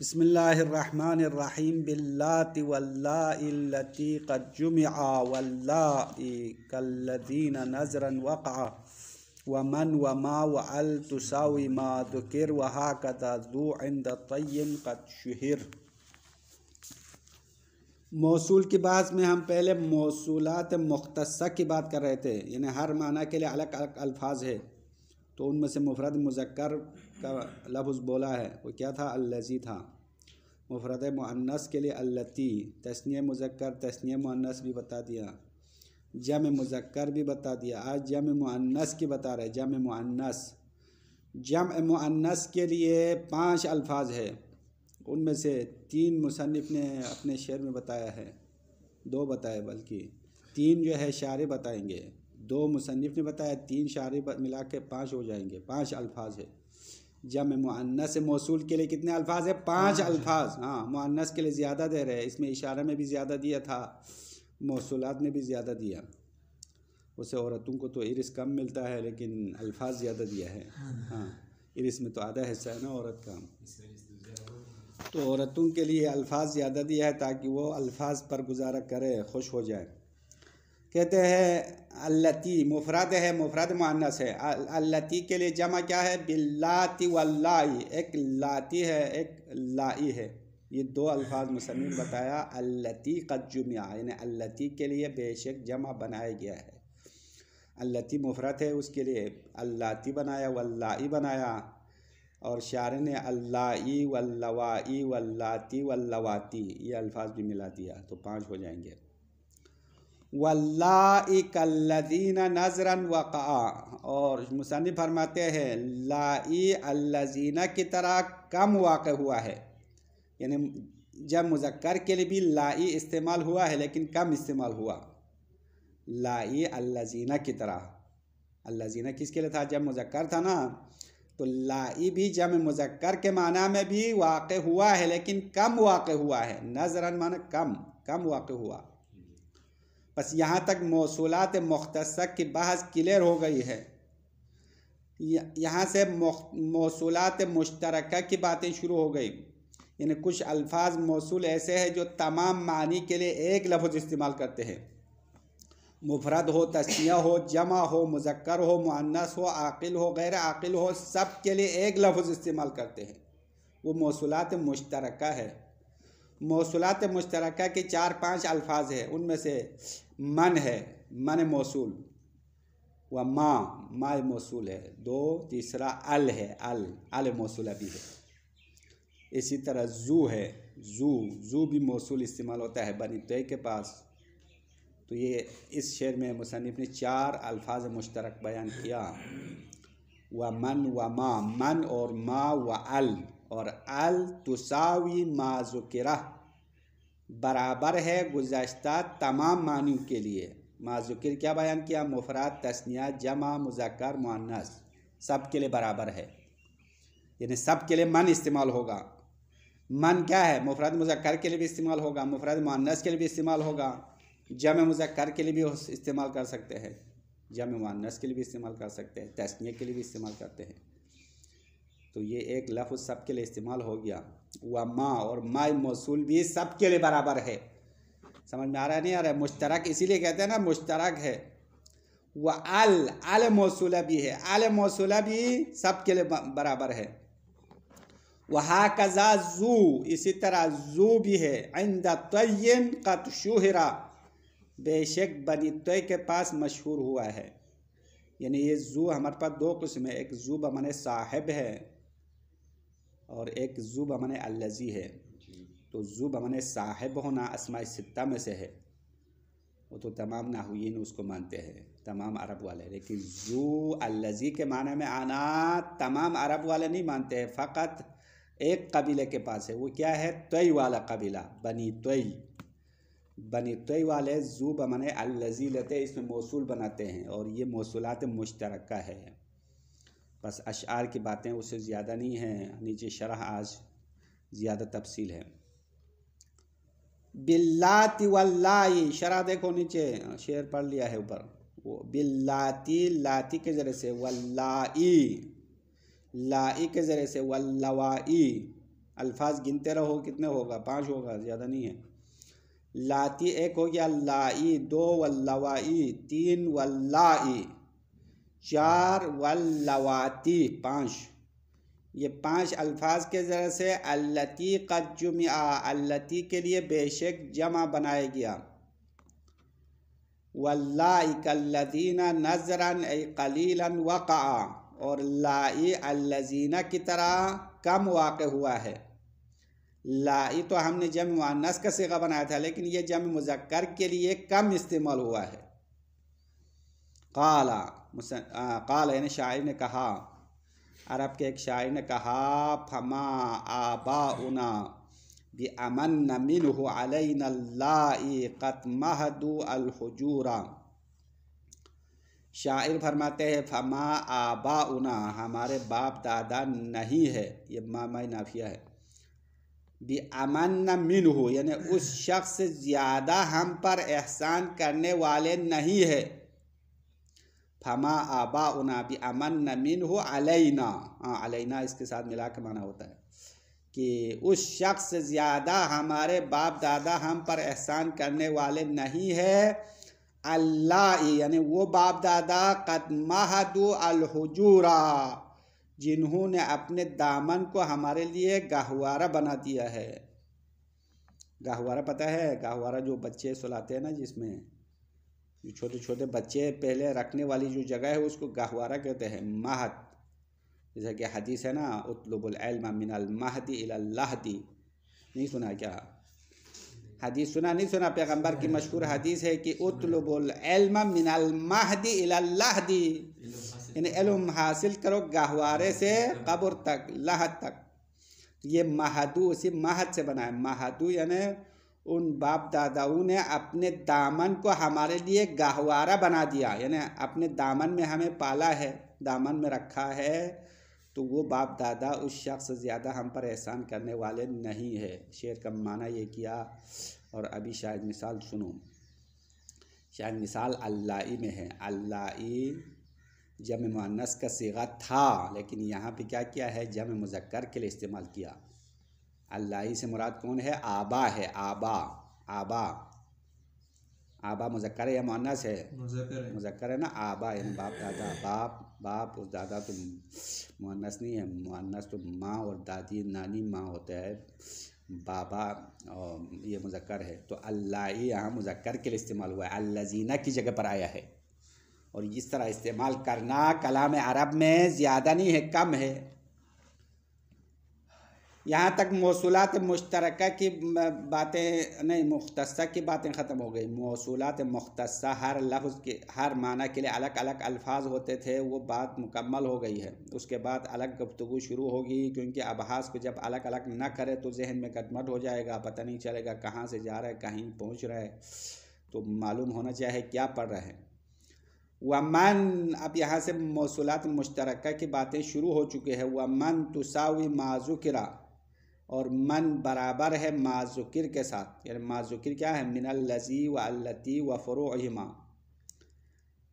बसमिल्लाम बिल्लाति वल्लाती कज्जुमआ वल्लादीन नजरन वक़ा वमन वमा व अल तुसावी मा दुकिर वहा कदू इंद तयम कदशहर मौसू की बात में हम पहले मौसूलत मुख्तसा की बात कर रहे थे यानी हर माना के लिए अलग अलग अल्फाज है तो उनमें से मुफरद मुजक्र का लफ्ज़ बोला है वो क्या था अल्लजी था मुफरत मुअन्नस के लिए अल्लती तस्निय मुजक्कर तस्निय मुअन्नस भी बता दिया जम मुजक्कर भी बता दिया आज जम मुअन्नस की बता रहे जम मुअन्नस जम मुअन्नस के लिए पांच अल्फाज है उनमें से तीन मुसनफ़ ने अपने शेर में बताया है दो बताए बल्कि तीन जो है शारे बताएंगे दो मुसनफ़ ने बताया तीन शारे मिला के पाँच हो जाएंगे पाँच अल्फाज है जम मुअन्नस मौसू के लिए कितने अल्फाज है पाँच अल्फाज हाँ मुआनस के लिए ज़्यादा दे रहे इसमें इशारे में भी ज़्यादा दिया था मौसूलत में भी ज़्यादा दिया उसे औरतों को तो इरस कम मिलता है लेकिन अल्फाज ज़्यादा दिया है हाँ इरस में तो आधा हिस्सा है ना औरत का तो औरतों के लिए अल्फाज ज़्यादा दिया है ताकि वो अल्फाज पर गुजारा करे खुश हो जाए कहते हैं अल्लती मुफरत है मुफरत मानस है अल्लती के लिए जमा क्या है बिल्लाती वल्लाई एक लाती है एक लाई है ये दो अल्फाज मुसमिन बताया अल्लती का जुमिया यानी अल्लती के लिए बेशक जमा बनाया गया है अल्लती मुफरत है उसके लिए अल्लाती बनाया वल्लाई बनाया और शार ने अल्लाई वल्लवाई वल्लाती वल्लवाती ये अल्फाज भी मिला दिया तो पाँच हो जाएंगे वल्लादीन नजरन वक़ा और मुसनफ़ फरमाते हैं लाई अल्लाजीना की तरह कम वाक़ हुआ है यानी जब मुजक्कर के लिए भी लाई इस्तेमाल हुआ है लेकिन कम इस्तेमाल हुआ लाई अल्लाजीना की तरह अल्लाजीना किसके लिए था जब मुजक्कर था ना तो लाई भी जम मुजक्कर के माना में भी वाक़ हुआ है लेकिन कम वाक़ हुआ है नजरन माना कम कम वाक़ हुआ बस यहाँ तक मौसूलत मुख्तसक की बहस क्लियर हो गई है यहाँ से मौसूलत मुश्तरक की बातें शुरू हो गई यानी कुछ अल्फाज मौसूल ऐसे हैं जो तमाम मानी के लिए एक लफ्ज़ इस्तेमाल करते हैं मुफरद हो तस्निया हो जमा हो मुजक्कर हो मुअन्नस हो आकिल हो गैर आकिल हो सब के लिए एक लफ्ज़ इस्तेमाल करते हैं वो मौसूलत मुश्तरक है मौसूलत मुश्तरक के चार पांच अल्फाज है उनमें से मन है मन मौसूल व माँ माँ मौसूल है दो तीसरा अल है अल अल मौसूल अभी है इसी तरह जू है जू जू भी मौसूल इस्तेमाल होता है बनी तय के पास तो ये इस शेर में मुसनफ़ ने चार अल्फाज मुश्तरक बयान किया व मन व माँ मन और माँ व अल और अल तुसावी माँ जुकरा बराबर है गुजशत तमाम मानी के लिए माजुकिर क्या बयान किया मुफरात तस्निया जमा मुजक्र मुनस सब के लिए बराबर है यानी सब के लिए मन इस्तेमाल होगा मन क्या है मुफरत मुजक्र के लिए भी इस्तेमाल होगा मुफरत मुनस के लिए भी इस्तेमाल होगा जम मुजक्र के लिए भी इस्तेमाल कर सकते हैं जम मुनस के लिए भी इस्तेमाल कर सकते हैं तस्निया के लिए भी इस्तेमाल करते हैं तो ये एक लफ्ज़ सब के लिए इस्तेमाल हो गया वह माँ और माए मौसूल भी सबके लिए बराबर है समझ में आ रहा है नहीं आ रहा है मुश्तरक इसीलिए कहते हैं ना मुश्तरक है वह आल आल मौसूला भी है आल मौसूला भी सबके लिए बराबर है हा कज़ा जू इसी तरह जू भी है आइंदा तयन का शुहरा बेशक बनी तय के पास मशहूर हुआ है यानी ये जू हमारे पास दो किस्म है एक जू बने साहेब है और एक जू बमन अल्लजी है तो जू बमन साहिब होना असमा सत्ता में से है वो तो तमाम नाहन उसको मानते हैं तमाम अरब वाले लेकिन जू अल्लजी के माने में आना तमाम अरब वाले नहीं मानते हैं फ़कत एक कबीले के पास है वो क्या है तोई वाला कबीला बनी तोई बनी तोई वाले जू बमन अल्लजी लेते इसमें मौसू बनाते हैं और ये मौसूलत मुश्तरक है बस अशार की बातें उससे ज़्यादा नहीं हैं नीचे शरह आज ज़्यादा तफसील है बिल्लाती वल्लाई शरह देखो नीचे शेर पढ़ लिया है ऊपर वो बिल्लाती लाती के ज़रिए से वल्लाई लाई के ज़रिए से वल्लवाई अल्फाज गिनते रहो कितने होगा पाँच होगा ज़्यादा नहीं है लाती एक हो गया लाई दो वल्लवाई तीन वल्लाई चार वल्लवाती पाँच ये पांच अल्फाज के ज़रा से अल्लती का जुमिया अल्लती के लिए बेशक जमा बनाया गया वल्लाकल्लीना नजरन कलील वक़ा और लाई अल्लजीना की तरह कम वाक़ हुआ है लाई तो हमने जम मानस का सिगा बनाया था लेकिन ये जम मुजक्कर के लिए कम इस्तेमाल हुआ है काला काल यानी शायर ने कहा अरब के एक शायर ने कहा फमा आबा उना न मिन हो अलहजूरा शायर फरमाते हैं फमा आबा उना हमारे बाप दादा नहीं है ये मामा नाफिया है बि अमन मिन यानी उस शख्स ज़्यादा हम पर एहसान करने वाले नहीं है फमा आबा उना भी अमन नमिन हो अलैना हाँ अलैना इसके साथ मिला के माना होता है कि उस शख्स से ज़्यादा हमारे बाप दादा हम पर एहसान करने वाले नहीं है अल्लाह यानी वो बाप दादा अल अलहजूरा जिन्होंने अपने दामन को हमारे लिए गहवारा बना दिया है गहवारा पता है गहवारा जो बच्चे सुलाते हैं ना जिसमें जो छोटे छोटे बच्चे पहले रखने वाली जो जगह है उसको गहवारा कहते हैं महत जैसा कि हदीस है ना उतलबुल मिनल महदी इलाहदी नहीं सुना क्या हदीस सुना नहीं सुना पैगंबर की मशहूर हदीस है कि उतलबुल मिनल महदी इलाहदी यानी इलम हासिल करो गहवारे से कब्र तक लहद तक तो ये महदू उसी महद से बना है महदू यानी उन बाप दादाओं ने अपने दामन को हमारे लिए गहवारा बना दिया यानी अपने दामन में हमें पाला है दामन में रखा है तो वो बाप दादा उस शख्स ज़्यादा हम पर एहसान करने वाले नहीं है शेर का माना ये किया और अभी शायद मिसाल सुनो शायद मिसाल अल्लाई में है अल्लाई जम मानस का सेगा था लेकिन यहाँ पे क्या किया है जम मुजक्कर के लिए इस्तेमाल किया अल्लाई से मुराद कौन है आबा है आबा आबा आबा मुजक्कर या मोनस है मुजक्कर है ना आबा है बाप दादा बाप बाप और दादा तो मुन्नस नहीं है मुन्नस तो माँ और दादी नानी माँ होता है बाबा और ये मुजक्कर है तो अल्लाह यहाँ मुजक्कर के लिए इस्तेमाल हुआ है अल्लाजीना की जगह पर आया है और इस तरह इस्तेमाल करना कलाम अरब में ज़्यादा नहीं है कम है यहाँ तक मौसूलत मुश्तरक की बातें नहीं मुख्तसा की बातें ख़त्म हो गई मौसूलत मुख्तसा हर लफ्ज़ के हर माना के लिए अलग अलग अल्फाज होते थे वो बात मुकम्मल हो गई है उसके बाद अलग गुफ्तु शुरू होगी क्योंकि अबहास को जब अलग अलग ना करे तो जहन में गटमट हो जाएगा पता नहीं चलेगा कहाँ से जा रहा है कहीं पहुँच रहा है तो मालूम होना चाहिए क्या पढ़ रहे हैं वमन अब यहाँ से मौसूलत मुश्तरक की बातें शुरू हो चुकी है वमन तुसावी माजुकरा और मन बराबर है माजुकिर के साथ यानी माजुकिर क्या है मिनल लजी व अल्लती व फ़रोमा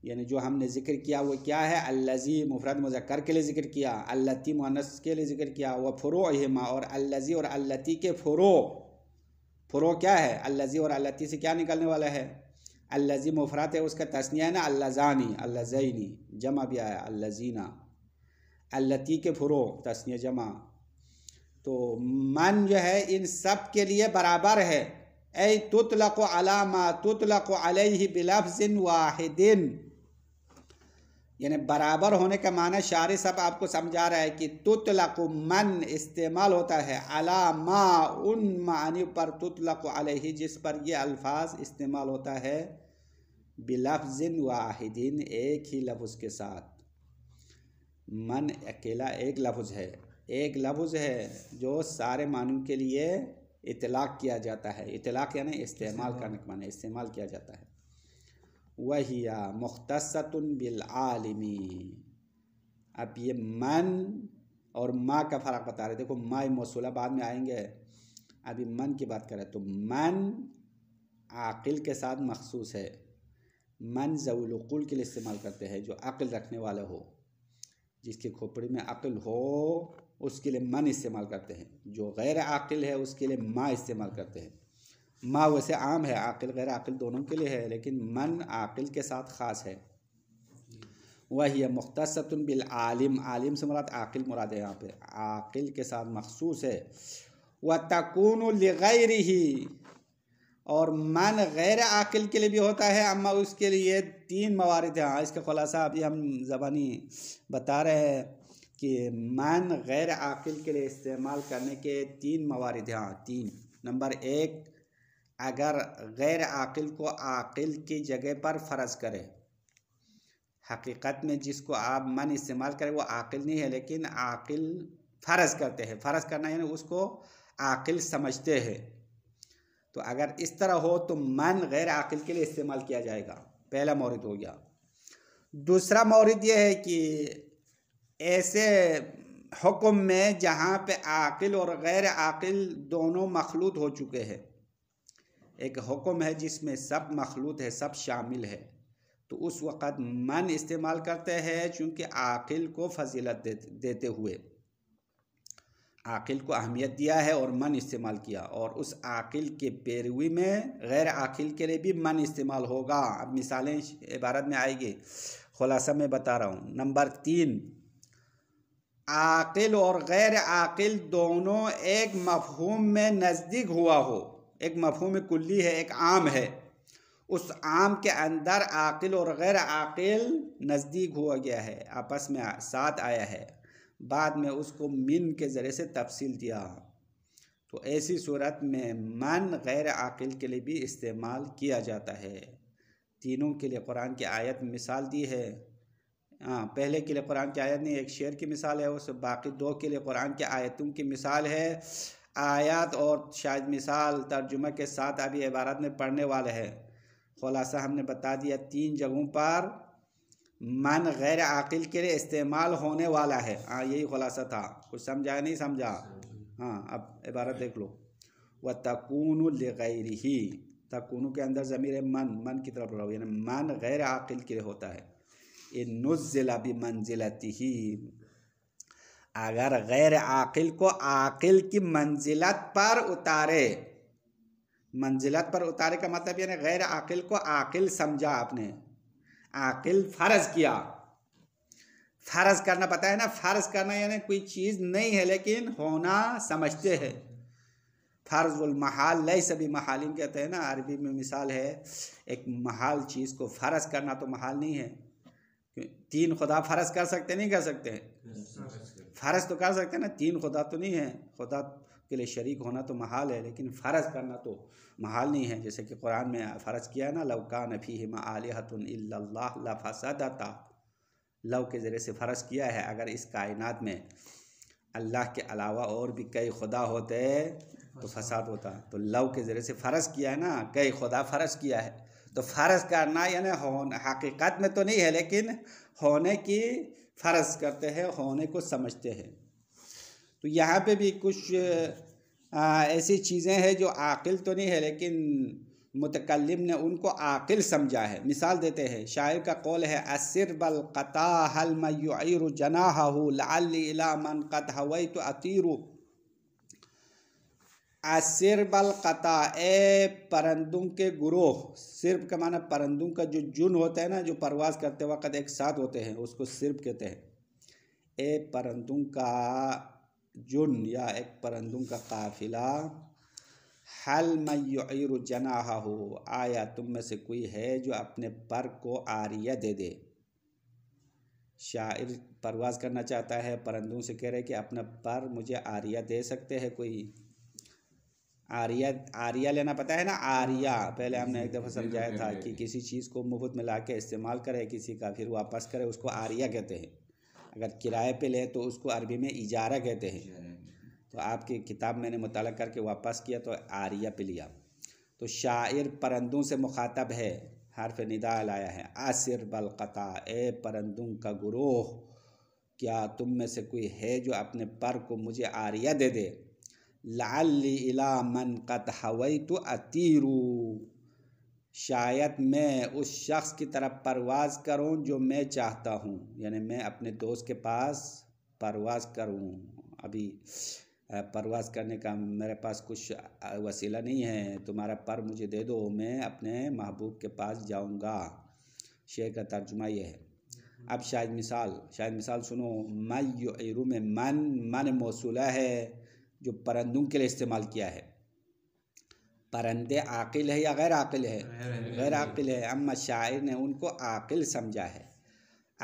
यानी जो हमने जिक्र किया वो क्या है अल्लजी मुफरत मुजक्कर के लिए जिक्र किया अल्लती मुनस के लिए जिक्र किया व फ़रोमा और अल्लजी और अल्लती के फ़रो फ़रो क्या है अल्लजी और अल्लती से क्या निकलने वाला है अल्लजी मुफरत है उसका तस्निया है ना अल्लजानी अल्लजैनी जमा भी आया अल्लजीना अल्लती के फ़रो तस्निया जमा तो मन जो है इन सब के लिए बराबर है ए तुतलक अलामा तुतलक अलैहि बिलफ्जिन वाहिदिन यानी बराबर होने का माना शार सब आपको समझा रहा है कि तुतलक मन इस्तेमाल होता है अलामा उन मानी पर तुतलक अलैहि जिस पर ये अल्फाज इस्तेमाल होता है बिलफ्जिन वाहिदिन एक ही लफ्ज़ के साथ मन अकेला एक लफ्ज़ है एक लफ्ज़ है जो सारे मानव के लिए इतलाक़ किया जाता है इतलाक़ यानी इस्तेमाल करने के माने इस्तेमाल किया जाता है वहिया मुख्तसतन बिलमी अब ये मन और माँ का फ़र्क बता रहे देखो माँ मौसूला बाद में आएंगे अभी मन की बात करें तो मन आकिल के साथ मखसूस है मन जवलकुल के लिए इस्तेमाल करते हैं जो अक्ल रखने वाले हो जिसकी खोपड़ी में अक्ल हो उसके लिए मन इस्तेमाल करते हैं जो गैर आकिल है उसके लिए माँ इस्तेमाल करते हैं माँ वैसे आम है आकिल गैर आकिल दोनों के लिए है लेकिन मन आकिल के साथ ख़ास है वही मुख्तसतुन बिल आलिम आलिम से मुराद आकिल मुराद है यहाँ पे आकिल के साथ मखसूस है व तकून गैर ही और मन गैर आकिल के लिए भी होता है अम्मा उसके लिए तीन मवारद हैं हाँ, इसका खुलासा अभी हम ज़बानी बता रहे हैं कि मन गैर आकिल के लिए इस्तेमाल करने के तीन मवारद हैं हाँ, तीन नंबर एक अगर गैर आकिल को आकिल की जगह पर फ़र्ज़ करें हकीकत में जिसको आप मन इस्तेमाल करें वो आकिल नहीं है लेकिन आकिल फ़र्ज़ करते हैं फ़र्ज़ करना यानी उसको आकिल समझते हैं तो अगर इस तरह हो तो मन गैर आकिल के लिए इस्तेमाल किया जाएगा पहला मौरद हो गया दूसरा मौरद यह है कि ऐसे हुक्म में जहाँ पे आकिल और गैर आकिल दोनों मखलूत हो चुके हैं एक हुक्म है जिसमें सब मखलूत है सब शामिल है तो उस वक़्त मन इस्तेमाल करते हैं चूँकि आकिल को फजीलत दे, देते हुए आकिल को अहमियत दिया है और मन इस्तेमाल किया और उस आकिल के पैरवी में गैर आकिल के लिए भी मन इस्तेमाल होगा अब मिसालें इबारत में आएगी खुलासा में बता रहा हूँ नंबर तीन आकिल और गैर आकिल दोनों एक मफहूम में नज़दीक हुआ हो एक मफहूम कुल्ली है एक आम है उस आम के अंदर आकिल और गैर आकिल नज़दीक हुआ गया है आपस में साथ आया है बाद में उसको मिन के ज़रिए से तफसील दिया तो ऐसी सूरत में मन गैर आकिल के लिए भी इस्तेमाल किया जाता है तीनों के लिए कुरान की आयत मिसाल दी है हाँ पहले के लिए कुरान की आयत नहीं एक शेर की मिसाल है उस बाकी दो के लिए कुरान की आयतों की मिसाल है आयत और शायद मिसाल तर्जुमा के साथ अभी इबारत में पढ़ने वाले है खुलासा हमने बता दिया तीन जगहों पर मन गैर आकिल के लिए इस्तेमाल होने वाला है हाँ यही खुलासा था कुछ समझा नहीं समझा हाँ अब इबारत देख लो व तकून ही तकून के अंदर ज़मीर मन मन की तरफ रहो यानी मन गैर आकिल के लिए होता है ये नुजिला भी मंजिलती ही अगर गैर आकिल को आकिल की मंजिलत पर उतारे मंजिलत पर उतारे का मतलब यानी गैर आकिल को आकिल समझा आपने आकिल फ़र्ज किया फ़र्ज करना पता है ना फ़र्ज करना यानी कोई चीज़ नहीं है लेकिन होना समझते हैं फ़र्ज़ुल महाल लई सभी महालिम कहते हैं ना अरबी में मिसाल है एक महाल चीज़ को फ़र्ज करना तो महाल नहीं है तीन खुदा फर्ज कर सकते नहीं कर सकते फर्ज तो कर सकते ना तीन खुदा तो नहीं है खुदा के लिए शरीक होना तो महाल है लेकिन फ़र्ज करना तो महाल नहीं है जैसे कि कुरान में फ़र्ज किया है ना लवका नफ़ी मालहतफ़सदता लव के ज़रिए से फ़र्ज किया है अगर इस कायनात में अल्लाह के अलावा और भी कई खुदा होते तो फसाद होता तो लव के ज़रिए से फ़र्ज किया है ना कई खुदा फ़र्ज किया है तो फ़र्ज करना यानी होना हकीकत में तो नहीं है लेकिन होने की फ़र्ज करते हैं होने को समझते हैं तो यहाँ पे भी कुछ ऐसी चीज़ें हैं जो आकिल तो नहीं है लेकिन मुतकलम ने उनको आकिल समझा है मिसाल देते हैं शायर का कौल है असर बल कता हल मयूर जना लाल मन कत हवई तो अतीरू असरबल कता ए परंदों के गुरोह सिर्फ का माना परंदों का जो जुन होता है ना जो परवाज करते वक्त एक साथ होते हैं उसको सिर्फ कहते हैं ए परंदुम का जुन या एक परंदों का काफिला हल मयूर जनाहा हो आया तुम में से कोई है जो अपने पर को आरिया दे दे शायर परवाज करना चाहता है परंदुम से कह रहे कि अपना पर मुझे आरिया दे सकते हैं कोई आर्या आर्या लेना पता है ना आर्या पहले हमने एक दफ़ा समझाया था कि किसी चीज़ को मुफ्त में ला के इस्तेमाल करे किसी का फिर वापस करे उसको आर्या कहते हैं अगर किराए पे ले तो उसको अरबी में इजारा कहते हैं तो आपकी किताब मैंने मुताल करके वापस किया तो आर्या पे लिया तो शायर परंदों से मुखातब है हरफ निदा लाया है आसर बलकता ए परंदों का गुरोह क्या तुम में से कोई है जो अपने पर को मुझे आर्या दे दे इला मन कत हवई तो अतीरू शायद मैं उस शख्स की तरफ परवाज़ करूं जो मैं चाहता हूं यानी मैं अपने दोस्त के पास परवाज़ करूं अभी परवाज़ करने का मेरे पास कुछ वसीला नहीं है तुम्हारा पर मुझे दे दो मैं अपने महबूब के पास जाऊंगा शेर का तर्जुमा यह है अब शायद मिसाल शायद मिसाल सुनो मैं में मन मन मौसूला है जो परंदों के लिए इस्तेमाल किया है परंदे आकिल है या गैर आकिल है गैर आकिल है अम्मा शायर ने उनको आकिल समझा है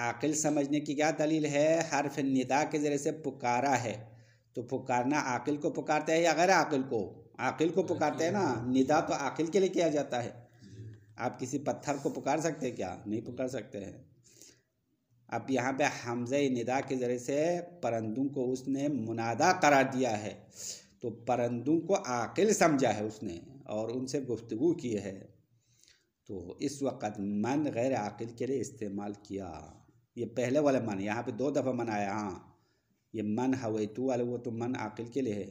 आकिल समझने की क्या दलील है हरफ निदा के ज़रिए से पुकारा है तो पुकारना आकिल को पुकारते हैं या गैर आकिल को आकिल को पुकारते हैं ना निदा तो आकिल के लिए किया जाता है आप किसी पत्थर को पुकार सकते हैं क्या नहीं पुकार सकते हैं अब यहाँ पे हमज़ निदा के ज़रिए से परंदों को उसने मुनादा करार दिया है तो परंदों को आकिल समझा है उसने और उनसे गुफ्तु की है तो इस वक्त मन गैर आकिल के लिए इस्तेमाल किया ये पहले वाला मन यहाँ पे दो दफ़ा मन आया हाँ ये मन हवैतू वाले वो तो मन आकिल के लिए है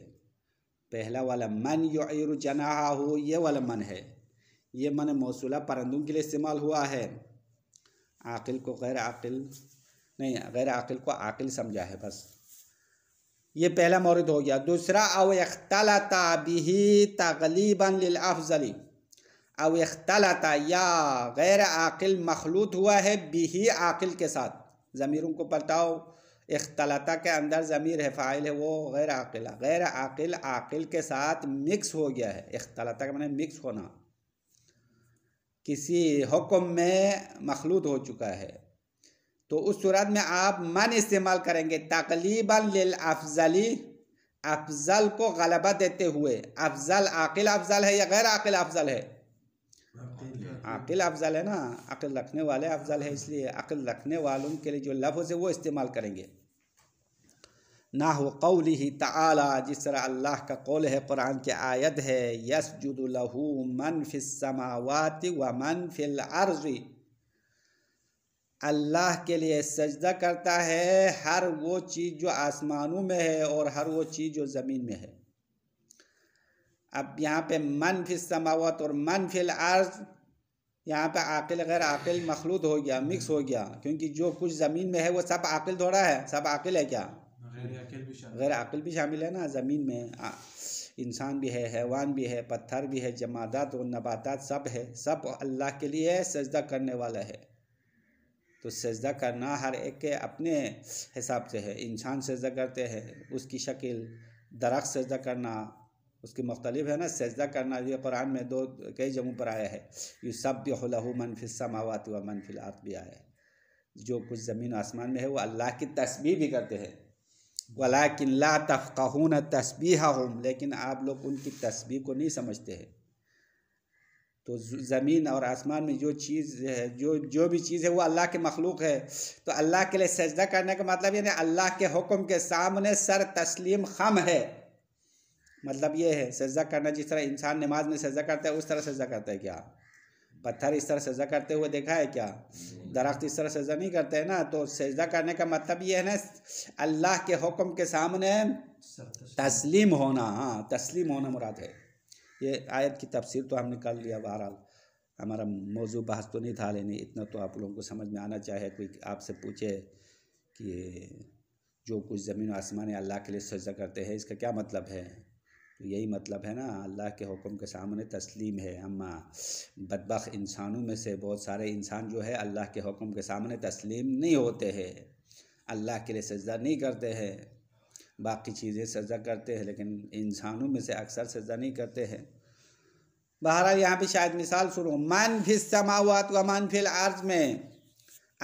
पहला वाला मन यो जना हो ये वाला मन है ये मन मौसूला परंदों के लिए इस्तेमाल हुआ है आकिल को गैर आकिल नहीं गैर आकिल को आकिल समझा है बस ये पहला मौरद हो गया दूसरा अव अख्तलता बिही तगलीबन अफजली अव अख्तलता या गैर आकिल मखलूत हुआ है बिही आकिल के साथ ज़मीरों को बताओ अख्तलता के अंदर ज़मीर है फ़ाइल है वो गैर आकिल गैर आकिल आकिल के साथ मिक्स हो गया है अख्तलता का मैंने मतलब मिक्स होना किसी हुक्म में मखलूत हो चुका है तो उस सूरत में आप मन इस्तेमाल करेंगे तकलीबा अफजली अफजल को गलबा देते हुए अफजल आकिल अफजल है या गैर आकिल अफजल है आकिल अफजल है ना अकिल रखने वाले अफजल है इसलिए अकिल रखने वालों के लिए जो लफ्ज़ है वो इस्तेमाल करेंगे ना हो कौल ही तला जिस तरह अल्लाह का कौल है कुरान के आयत है यस जुदलहू मन फ़िसमावत व मन फ़िल अर्ज़ अल्लाह के लिए सजदा करता है हर वो चीज़ जो आसमानों में है और हर वो चीज़ जो ज़मीन में है अब यहाँ पे मन फिस और मन फिल अर्ज यहाँ पे आकिल गैर आकिल मखलूत हो गया मिक्स हो गया क्योंकि जो कुछ ज़मीन में है वो सब आकिल थोड़ा है सब आकिल है क्या गैर अकल भी शामिल है ना ज़मीन में इंसान भी है हैवान भी है पत्थर भी है जमादात और नबातात सब है सब अल्लाह के लिए सजदा करने वाला है तो सजदा करना हर एक के अपने हिसाब से है इंसान सजदा करते हैं उसकी शक्ल दरख्त सजदा करना उसकी मुख्तलिफ है ना सजदा करना ये कुरान में दो कई जगहों पर आया है ये सब भी हलहू समावात व मनफिल आत भी आया है जो कुछ ज़मीन आसमान में है वो अल्लाह की तस्वीर भी करते हैं वला किल्ला तफ़ाहून तस्बी हम लेकिन आप लोग उनकी तस्बी को नहीं समझते हैं तो ज़मीन और आसमान में जो चीज़ है जो जो भी चीज़ है वो अल्लाह के मखलूक है तो अल्लाह के लिए सजदा करने का मतलब यानी अल्लाह के हुक्म के सामने सर तस्लीम खम है मतलब ये है सजदा करना जिस तरह इंसान नमाज में सजदा करता है उस तरह सजदा करता है क्या आप पत्थर इस तरह सजा करते हुए देखा है क्या दरख्त इस तरह सजा नहीं करते हैं ना तो सजदा करने का मतलब ये है ना अल्लाह के हुक्म के सामने तस्लीम होना हाँ तस्लीम होना मुराद है ये आयत की तफसीर तो हमने कर लिया बहरहाल हमारा मौजू बहस तो नहीं था लेने इतना तो आप लोगों को समझ में आना चाहे कोई आपसे पूछे कि जो कुछ ज़मीन आसमान अल्लाह के लिए सजदा करते हैं इसका क्या मतलब है तो यही मतलब है ना अल्लाह के हुक्म के सामने तस्लीम है हम बदबक इंसानों में से बहुत सारे इंसान जो है अल्लाह के हुक्म के सामने तस्लीम नहीं होते हैं अल्लाह के लिए सजदा नहीं करते हैं बाकी चीज़ें सजदा करते हैं लेकिन इंसानों में से अक्सर सजदा नहीं करते हैं बहरहाल यहाँ पर शायद मिसाल सुनो मान फिस समावत व मन फिल आर्ज में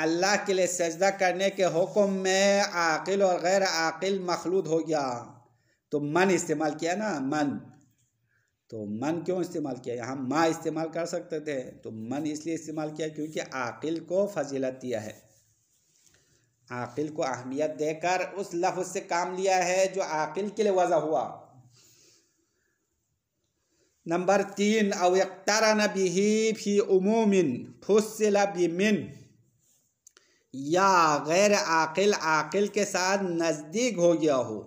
अल्लाह के लिए सजदा करने के हुक्म में आकिल और गैर आकिल मखलूद हो गया तो मन इस्तेमाल किया ना मन तो मन क्यों इस्तेमाल किया यहाँ माँ इस्तेमाल कर सकते थे तो मन इसलिए इस्तेमाल किया क्योंकि आकिल को फजीलत दिया है आकिल को अहमियत देकर उस लफ्ज से काम लिया है जो आकिल के लिए वजह हुआ नंबर तीन अवयक्तारा नबी फी उमूमिन बिमिन या गैर आकिल आकिल के साथ नज़दीक हो गया हो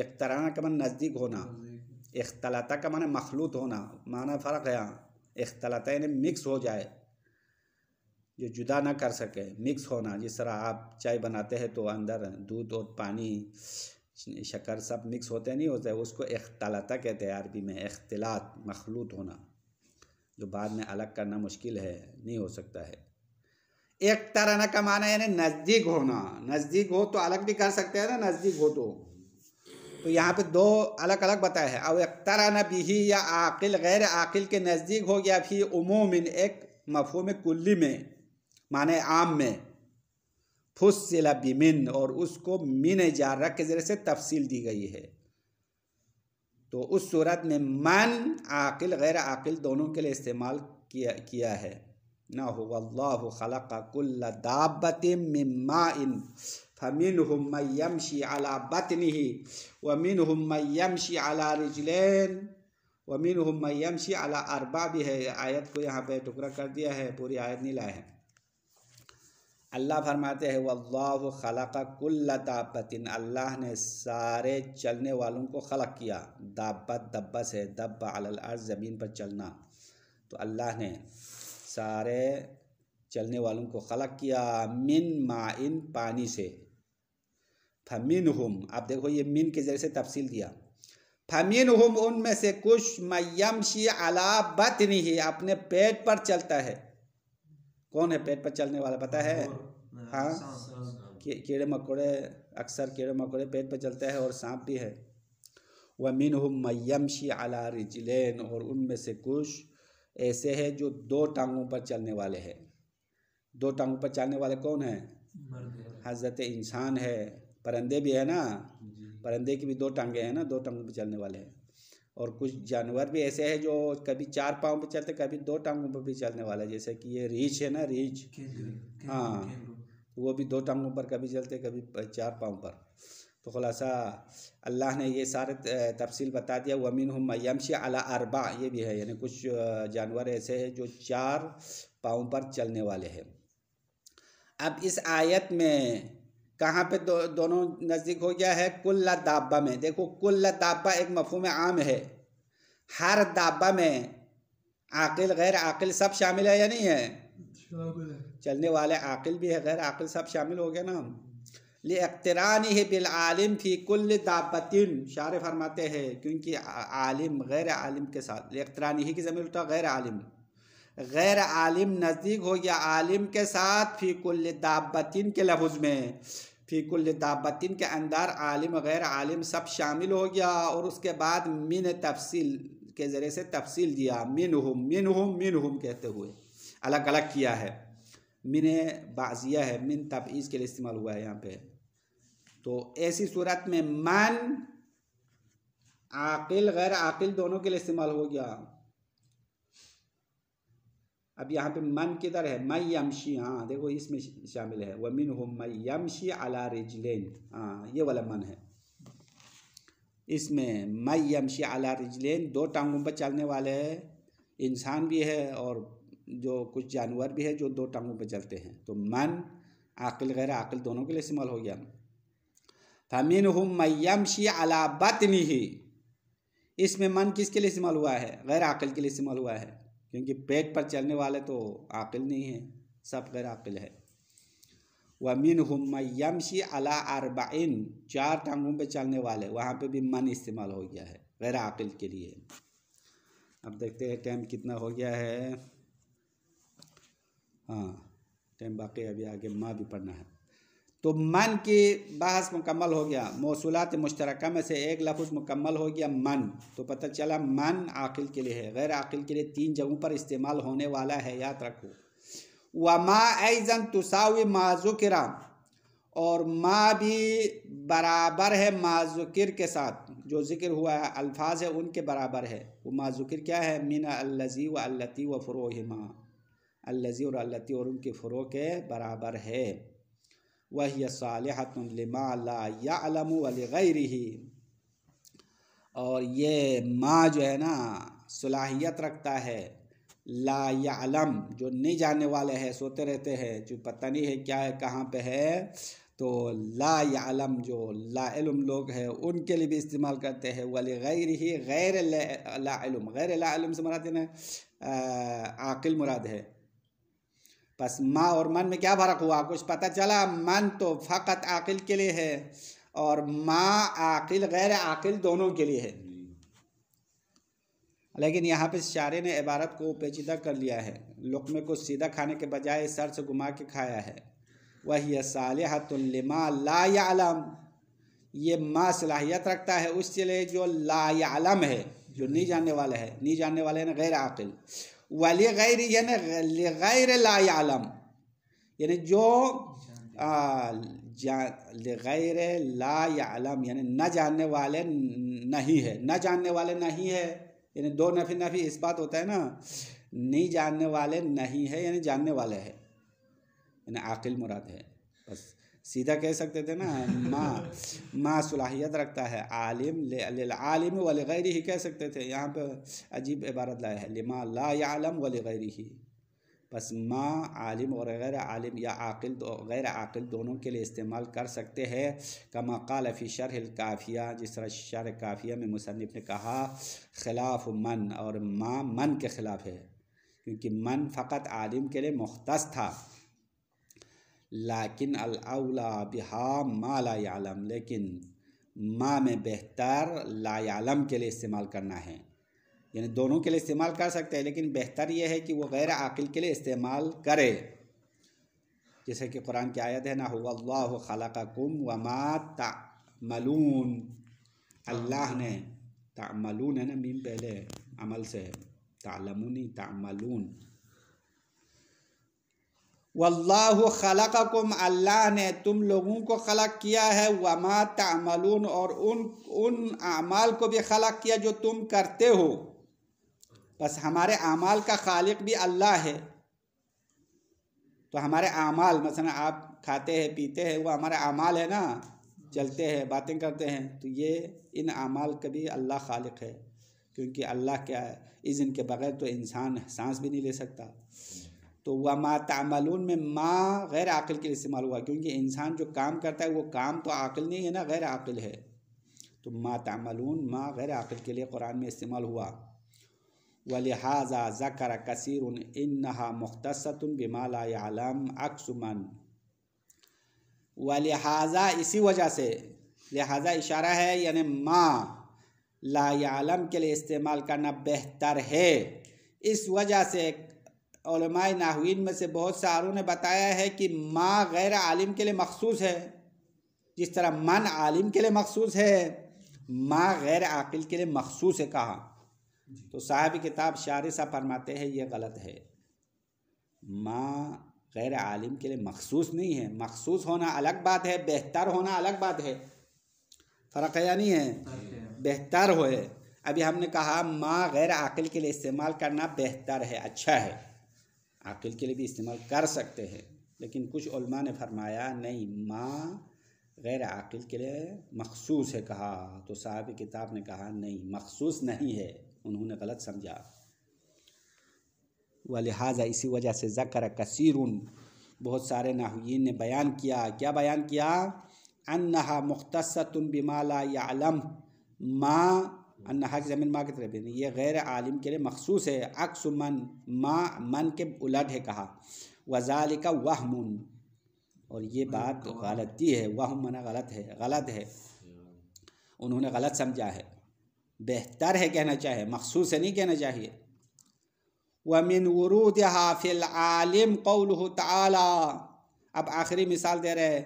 इख्तराना का मन नज़दीक होना इख्तलाता का मान मखलूत होना माना फ़र्क है यहाँ इख्तलाता यानी मिक्स हो जाए जो जुदा ना कर सके मिक्स होना जिस तरह आप चाय बनाते हैं तो अंदर दूध और पानी शक्कर सब मिक्स होते नहीं होते उसको इख्तलाता कहते हैं अरबी में इख्तलात मखलूत होना जो बाद में अलग करना मुश्किल है नहीं हो सकता है एक तरह का माना यानी नज़दीक होना नज़दीक हो तो अलग भी कर सकते हैं ना नज़दीक हो तो तो यहाँ पे दो अलग अलग बताया है अब अख्तराना बिही या आकिल गैर आकिल के नज़दीक हो गया फिर उमूमिन एक मफहूम कुल्ली में माने आम में फुसला बिमिन और उसको मिन जारा के ज़रिए से तफसील दी गई है तो उस सूरत में मन आकिल गैर आकिल दोनों के लिए इस्तेमाल किया किया है ना हो अल्लाह खलक कुल्ला मा इन فمنهم من يمشي على بطنه ومنهم अला يمشي على رجلين वमीन मैं यमशी अला अरबा भी है आयत को यहाँ पे टुकड़ा कर दिया है पूरी आयत नहीं लाए हैं अल्लाह फरमाते हैं वल्लाह खलक कुल्ल दाबतिन अल्लाह ने सारे चलने वालों को खलक किया दाबत दबस है दब्बा अल अर्ज ज़मीन पर चलना तो अल्लाह ने सारे चलने वालों को खलक किया मिन माइन पानी से फमिन हम आप देखो ये मिन के जरिए से तफसील दिया फमिन हम उनमें से कुछ मयम शी अला बतनी नहीं अपने पेट पर चलता है कौन है पेट पर चलने वाला पता है हाँ, हाँ कीड़े मकोड़े अक्सर कीड़े मकोड़े पेट पर चलते हैं और सांप भी है व मिन हम मयम शी अला रिजलैन और उनमें से कुछ ऐसे हैं जो दो टांगों पर चलने वाले हैं दो टांगों पर चलने वाले कौन है हज़रत इंसान है परंदे भी है ना परंदे की भी दो टांगे हैं ना दो टांगों पर चलने वाले हैं और कुछ जानवर भी ऐसे हैं जो कभी चार पाँव पर चलते कभी दो टांगों पर भी चलने वाला है जैसे कि ये रीछ है ना रीछ हाँ वो भी दो टांगों पर कभी चलते कभी चार पाँव पर तो खुलासा अल्लाह ने ये सारे तफसील बता दिया वमीन हम यमशी अला अरबा ये भी है यानी कुछ जानवर ऐसे हैं जो चार पाँव पर चलने वाले हैं अब इस आयत में कहाँ पे दो, दोनों नज़दीक हो गया है कुल्ला दाबा में देखो कुल्ल दाबा एक मफहम आम है हर दाबा में आकिल गैर आकिल सब शामिल है या नहीं है चलने वाले आकिल भी है गैर आकिल सब शामिल हो गया ना हम ले अख्तरान ही बिल आलिम थी कुल्ल दाबतिन शार फरमाते हैं क्योंकि आलिम गैर आलिम के साथ ले अख्तरान ही की जमीन उठा गैर आलिम गैर आलिम नज़दीक हो या आलिम के साथ फ़ीकुल दाबतिन के लफ्ज़ में फीकुल दाबतिन के अंदर आलिम गैर आलिम सब शामिल हो गया और उसके बाद मिन तफसील के ज़रिए से तफसील दिया मिन हम मिन हम मिन हम कहते हुए अलग अलग किया है मिन बाजिया है मिन तफीज़ के लिए इस्तेमाल हुआ है यहाँ पे तो ऐसी सूरत में मन आकिल गैर आकिल दोनों के लिए इस्तेमाल हो गया अब यहाँ पे मन किधर है मई यमशी हाँ देखो इसमें शामिल है वह मिन हो मई यमशी अला रिजलेन हाँ ये वाला मन है इसमें मई यमशी अला रिजलेन दो टांगों पर चलने वाले है इंसान भी है और जो कुछ जानवर भी है जो दो टांगों पर चलते हैं तो मन आकल गैर आकल दोनों के लिए इस्तेमाल हो गया फमिन हम यमशी अला बतनी ही इसमें मन किसके लिए इस्तेमाल हुआ है गैर आकल के लिए इस्तेमाल हुआ है क्योंकि पेट पर चलने वाले तो आकिल नहीं है सब गैर आकिल है व मिन यमशी अला अरबाइन चार टांगों पे चलने वाले वहाँ पे भी मन इस्तेमाल हो गया है गैर आकिल के लिए अब देखते हैं टाइम कितना हो गया है हाँ टाइम बाकी अभी आगे माँ भी पढ़ना है तो मन की बहस मुकम्मल हो गया मौसूलत मुश्तरक में से एक लफ्ज़ मुकम्मल हो गया मन तो पता चला मन आकिल के लिए है गैर आकिल के लिए तीन जगहों पर इस्तेमाल होने वाला है याद रखो व माँ ऐजन तुसाव माजुकर और माँ भी बराबर है माजुकर के साथ जो जिक्र हुआ है अल्फाज है उनके बराबर है वो माजुकर क्या है मीना अल्लजी व अल्लती व फ़रोहिमा अल्लजी और अल्लती और उनके फ़रो के बराबर है वही सालहतमा यालम वलैर ही और ये माँ जो है ना सलाहियत रखता है ला यालम जो नहीं जाने वाले हैं सोते रहते हैं जो पता नहीं है क्या है कहाँ पे है तो ला यालम जो लाम लोग हैं उनके लिए भी इस्तेमाल करते हैं वाले गैर ही गैर लाम गैर लाम से मुराद ना आकिल मुराद है बस माँ और मन में क्या फर्क हुआ कुछ पता चला मन तो फ़कत आकिल के लिए है और माँ आकिल गैर आकिल दोनों के लिए है लेकिन यहाँ पे शारे ने इबारत को पेचीदा कर लिया है लुकमे को सीधा खाने के बजाय सर से घुमा के खाया है वही सालहतुल्लिमा ला यालम ये माँ सलाहियत रखता है उस चले जो ला यालम है जो नहीं जानने वाला है नहीं जानने वाले ना गैर आकिल वाली गैर यानी गैर लाम यानी जो गैर लाम यानी न जानने वाले नहीं है न जानने वाले नहीं है यानी दो नफी नफी इस बात होता है ना नहीं जानने वाले नहीं है यानी जानने वाले है यानी आकिल मुराद है बस सीधा कह सकते थे ना माँ माँ सलाहियत रखता है आलिम आलिम वाल गैर ही कह सकते थे यहाँ पर अजीब इबारत लाया है लिमा ला आलम वाल गैर ही बस माँ आलिम और गैर आलिम या आकिल दो गैर आकिल दोनों के लिए इस्तेमाल कर सकते हैं कमा काल फ़ी शरह काफ़िया जिस तरह शर काफ़िया में मुसनफ़ ने कहा खिलाफ मन और माँ मन के ख़िलाफ़ है क्योंकि मन फ़कत आलिम के लिए मुख्त था लाकिन अलाउला बिहा मा ला लेकिन माँ में बेहतर ला के लिए इस्तेमाल करना है यानी दोनों के लिए इस्तेमाल कर सकते हैं लेकिन बेहतर यह है कि वो गैर आकिल के लिए इस्तेमाल करे जैसे कि कुरान की आयत है ना हो अल्लाह खला कुम व माँ मलून अल्लाह ने तमलून है ना मीम पहले अमल से है तालमुनी तामलून वल्लाह खलकुम अल्लाह ने तुम लोगों को खलक किया है वमा तमलून और उन उन अमाल को भी खलक किया जो तुम करते हो बस हमारे अमाल का खालिक भी अल्लाह है तो हमारे अमाल मसलन आप खाते हैं पीते हैं वो हमारे अमाल है ना चलते हैं बातें करते हैं तो ये इन अमाल का भी अल्लाह खालिक है क्योंकि अल्लाह क्या है इस इनके बगैर तो इंसान सांस भी नहीं ले सकता तो वह माँ तामलून में माँ गैर आकिल के लिए इस्तेमाल हुआ क्योंकि इंसान जो काम करता है वो काम तो आकिल नहीं है ना गैर आकिल है तो माँ तामलून माँ गैर आकिल के लिए कुरान में इस्तेमाल हुआ व लिहाजा ज़कर कसर इन नहा बिमालम अक्सुमन व लिहाजा इसी वजह से लिहाजा इशारा है यानि माँ लायालम के लिए इस्तेमाल करना बेहतर है इस वजह से नाहवीन में से बहुत सारों ने बताया है कि माँ गैर आलिम के लिए मखसूस है जिस तरह मन आलिम के लिए मखसूस है माँ गैर आकिल के लिए मखसूस है कहा तो साहब किताब शार सा फरमाते हैं यह गलत है माँ गैर आलिम के लिए मखसूस नहीं है मखसूस होना अलग बात है बेहतर होना अलग बात है फ़र्क या नहीं है बेहतर होए अभी हमने कहा माँ गैर आकिल के लिए इस्तेमाल करना बेहतर है अच्छा है अक़िल तो के लिए भी इस्तेमाल कर सकते हैं लेकिन कुछ उलमा ने फरमाया नहीं माँ गैर आकिल के लिए मखसूस है कहा तो साहब किताब ने कहा नहीं मखसूस नहीं है उन्होंने गलत समझा व लिहाजा इसी वजह से ज़क्र कसर बहुत सारे नाहन ने बयान किया क्या बयान किया अनहा मुख्तसतुन बिमाला या अलम माँ अन हक ज़मीन माँ की तरफ ये गैर आलिम के लिए मखसूस है अक्स मन माँ मन के उलट है कहा वजाल का मुन और ये हाँ, बात तो गलती है वह मना गलत है गलत है उन्होंने गलत समझा है बेहतर है कहना चाहिए मखसूस है नहीं कहना चाहिए वमिन वरूद हाफिल आलिम कौल तला अब आखिरी मिसाल दे रहे हैं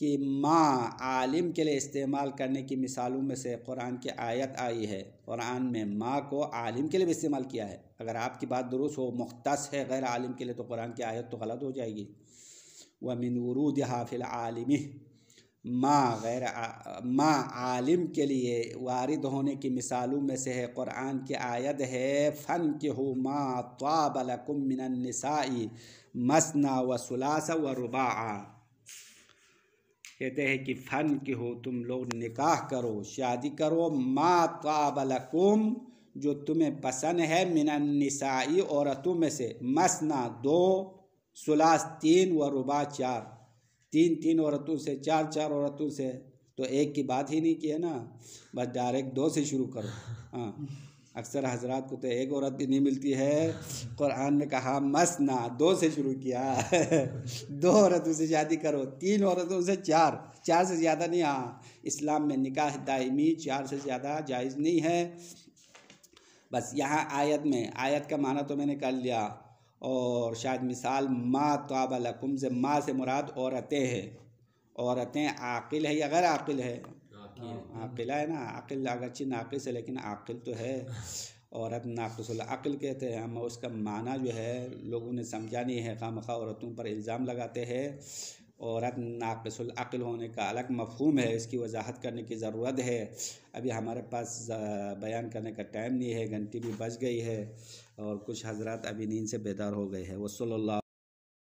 कि माँ आलिम के लिए इस्तेमाल करने की मिसालों में से कुरान की आयत आई है कुरान में माँ को आलिम के लिए भी इस्तेमाल किया है अगर आपकी बात दुरुस्त हो मुख्त है गैर आलिम के लिए तो कुरान की आयत तो गलत हो जाएगी व मिन वरूद हाफिल आलिमी माँ गैर माँ आलिम के लिए वारिद होने की मिसालों में से है कुरान की आयत है फ़न के हो माँ तो मिनसाई मसना व सुलासा व रुबा कहते हैं कि फ़न के हो तुम लोग निकाह करो शादी करो माँ काबलकुम जो तुम्हें पसंद है निसाई औरतों में से मसना दो सुलास तीन व रुबा चार तीन तीन औरतों से चार चार औरतों से तो एक की बात ही नहीं की है ना बस डायरेक्ट दो से शुरू करो हाँ अक्सर हजरात को तो एक औरत भी नहीं मिलती है कुरान में कहा मसना दो से शुरू किया दो औरतों से शादी करो तीन औरतों से चार चार से ज़्यादा नहीं हाँ इस्लाम में निकाह दायमी चार से ज़्यादा जायज़ नहीं है बस यहाँ आयत में आयत का माना तो मैंने कर लिया और शायद मिसाल माँ तोबा लकुम से माँ से मुराद औरतें हैं औरतें आकिल है या गैर आकिल है हाँ, हाँ। आकिल हाँ पिला है ना आकिल अगरचि नाकिस है लेकिन आकिल तो है औरत नाकसल अकिल कहते हैं हम उसका माना जो है लोगों ने समझा नहीं है खाम खा औरतों पर इल्ज़ाम लगाते हैं औरत नाकसल होने का अलग मफहूम है इसकी वजाहत करने की ज़रूरत है अभी हमारे पास बयान करने का टाइम नहीं है घंटी भी बच गई है और कुछ हजरत अभी नींद से बेदार हो गए हैं वसल